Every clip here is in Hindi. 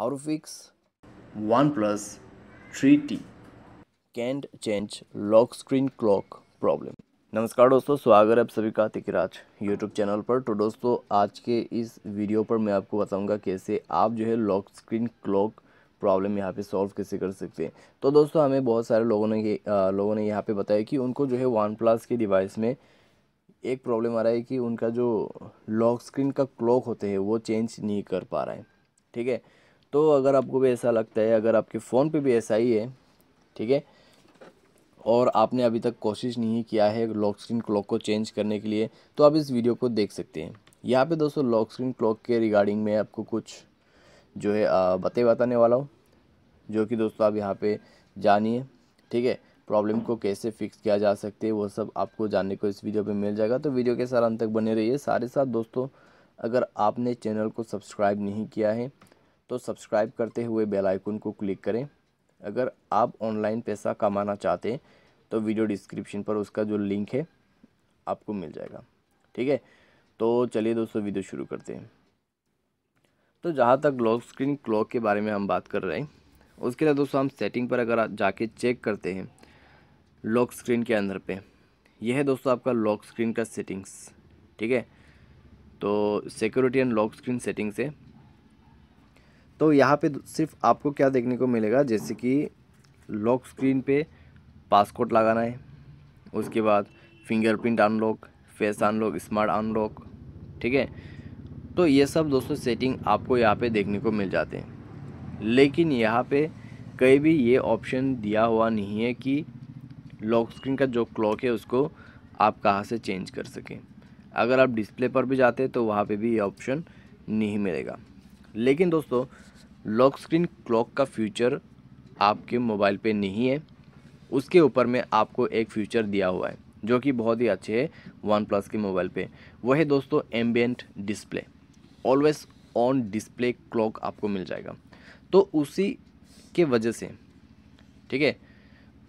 How to fix? OnePlus 3T can't change lock screen clock problem नमस्कार दोस्तों स्वागत है आप सभी का तिकराज यूट्यूब चैनल पर तो दोस्तों आज के इस वीडियो पर मैं आपको बताऊंगा कैसे आप जो है लॉक स्क्रीन क्लॉक प्रॉब्लम यहाँ पे सॉल्व कैसे कर सकते हैं तो दोस्तों हमें बहुत सारे लोगों ने ये लोगों ने यहाँ पे बताया कि उनको जो है वन प्लस के डिवाइस में एक प्रॉब्लम आ रहा है कि उनका जो लॉक स्क्रीन का क्लॉक होते हैं वो चेंज नहीं कर पा रहा है ठीक है तो अगर आपको भी ऐसा लगता है अगर आपके फ़ोन पे भी ऐसा ही है ठीक है और आपने अभी तक कोशिश नहीं किया है लॉक स्क्रीन क्लॉक को चेंज करने के लिए तो आप इस वीडियो को देख सकते हैं यहाँ पे दोस्तों लॉक स्क्रीन क्लॉक के रिगार्डिंग में आपको कुछ जो है बतें बताने वाला हूँ जो कि दोस्तों आप यहाँ पर जानिए ठीक है प्रॉब्लम को कैसे फिक्स किया जा सकते हैं वो सब आपको जानने को इस वीडियो पर मिल जाएगा तो वीडियो के साथ अंत तक बने रहिए सारे साथ दोस्तों अगर आपने चैनल को सब्सक्राइब नहीं किया है तो सब्सक्राइब करते हुए बेल आइकन को क्लिक करें अगर आप ऑनलाइन पैसा कमाना चाहते हैं तो वीडियो डिस्क्रिप्शन पर उसका जो लिंक है आपको मिल जाएगा ठीक है तो चलिए दोस्तों वीडियो शुरू करते हैं तो जहाँ तक लॉक स्क्रीन क्लॉक के बारे में हम बात कर रहे हैं उसके लिए दोस्तों हम सेटिंग पर अगर जाके चेक करते हैं लॉक स्क्रीन के अंदर पे यह है दोस्तों आपका लॉक स्क्रीन का सेटिंग्स ठीक है तो security and lock screen settings से, है तो यहाँ पे सिर्फ आपको क्या देखने को मिलेगा जैसे कि लॉक स्क्रीन पे पासकोड लगाना है उसके बाद fingerprint unlock face unlock smart unlock ठीक है तो ये सब दोस्तों सेटिंग आपको यहाँ पे देखने को मिल जाते हैं लेकिन यहाँ पे कहीं भी ये ऑप्शन दिया हुआ नहीं है कि लॉक स्क्रीन का जो क्लॉक है उसको आप कहाँ से चेंज कर सकें अगर आप डिस्प्ले पर भी जाते तो वहाँ पे भी ये ऑप्शन नहीं मिलेगा लेकिन दोस्तों लॉक स्क्रीन क्लॉक का फ्यूचर आपके मोबाइल पे नहीं है उसके ऊपर में आपको एक फ्यूचर दिया हुआ है जो कि बहुत ही अच्छे है वन प्लस के मोबाइल पे वह है दोस्तों ambient display always on display clock आपको मिल जाएगा तो उसी के वजह से ठीक है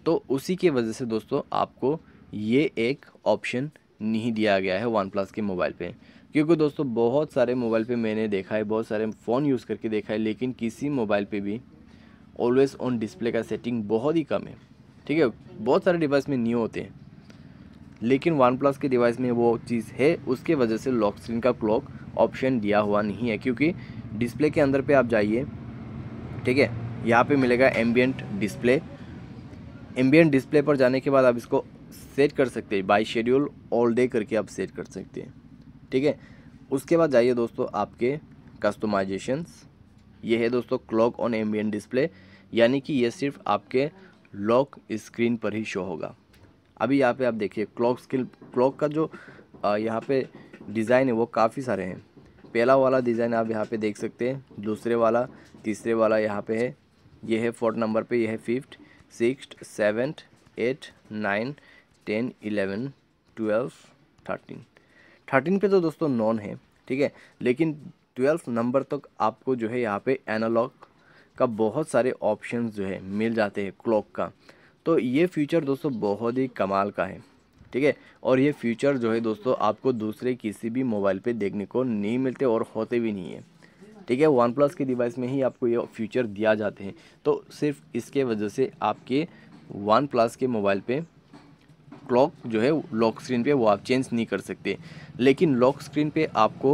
तो उसी के वजह से दोस्तों आपको ये एक ऑप्शन नहीं दिया गया है वन प्लस के मोबाइल पर क्योंकि दोस्तों बहुत सारे मोबाइल पे मैंने देखा है बहुत सारे फ़ोन यूज़ करके देखा है लेकिन किसी मोबाइल पे भी ऑलवेज़ ऑन डिस्प्ले का सेटिंग बहुत ही कम है ठीक है बहुत सारे डिवाइस में न्यू होते हैं लेकिन वन प्लस के डिवाइस में वो चीज़ है उसके वजह से लॉक स्क्रीन का क्लॉक ऑप्शन दिया हुआ नहीं है क्योंकि डिस्प्ले के अंदर पर आप जाइए ठीक है यहाँ पर मिलेगा एम्बियट डिस्प्ले एम्बियट डिस्प्ले पर जाने के बाद आप इसको सेट कर सकते हैं बाई शेड्यूल ऑल डे करके आप सेट कर सकते हैं ठीक है उसके बाद जाइए दोस्तों आपके कस्टमाइजेशंस ये है दोस्तों क्लॉक ऑन एम्बियन डिस्प्ले यानी कि ये सिर्फ आपके लॉक स्क्रीन पर ही शो होगा अभी यहाँ पे आप देखिए क्लॉक स्किल क्लॉक का जो यहाँ पे डिज़ाइन है वो काफ़ी सारे हैं पहला वाला डिज़ाइन आप यहाँ पे देख सकते हैं दूसरे वाला तीसरे वाला यहाँ पे है ये है फोर्थ नंबर पे ये है fifth six seventh eight nine ten eleven twelve thirteen thirteen पे तो दोस्तों नॉन है ठीक है लेकिन ट्वेल्थ नंबर तक आपको जो है यहाँ पे एनालॉग का बहुत सारे ऑप्शन जो है मिल जाते हैं क्लॉक का तो ये फ्यूचर दोस्तों बहुत ही कमाल का है ठीक है और ये फ्यूचर जो है दोस्तों आपको दूसरे किसी भी मोबाइल पे देखने को नहीं मिलते और होते भी नहीं है ठीक है वन प्लस के डिवाइस में ही आपको ये फ्यूचर दिया जाते हैं तो सिर्फ इसके वजह से आपके वन प्लस के मोबाइल पे क्लॉक जो है लॉक स्क्रीन पे वो आप चेंज नहीं कर सकते लेकिन लॉक स्क्रीन पे आपको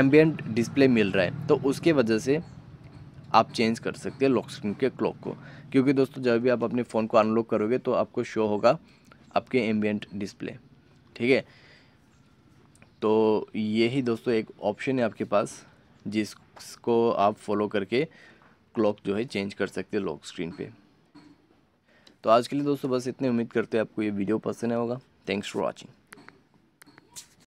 एम्बियंट डिस्प्ले मिल रहा है तो उसके वजह से आप चेंज कर सकते हैं लॉक स्क्रीन के क्लॉक को क्योंकि दोस्तों जब भी आप अपने फ़ोन को अनलॉक करोगे तो आपको शो होगा आपके एम्बियंट डिस्प्ले ठीक है तो यही दोस्तों एक ऑप्शन है आपके पास जिसको आप फॉलो करके क्लॉक जो है चेंज कर सकते हैं लॉक स्क्रीन पे तो आज के लिए दोस्तों बस इतने उम्मीद करते हैं आपको ये वीडियो पसंद आएगा थैंक्स फॉर वॉचिंग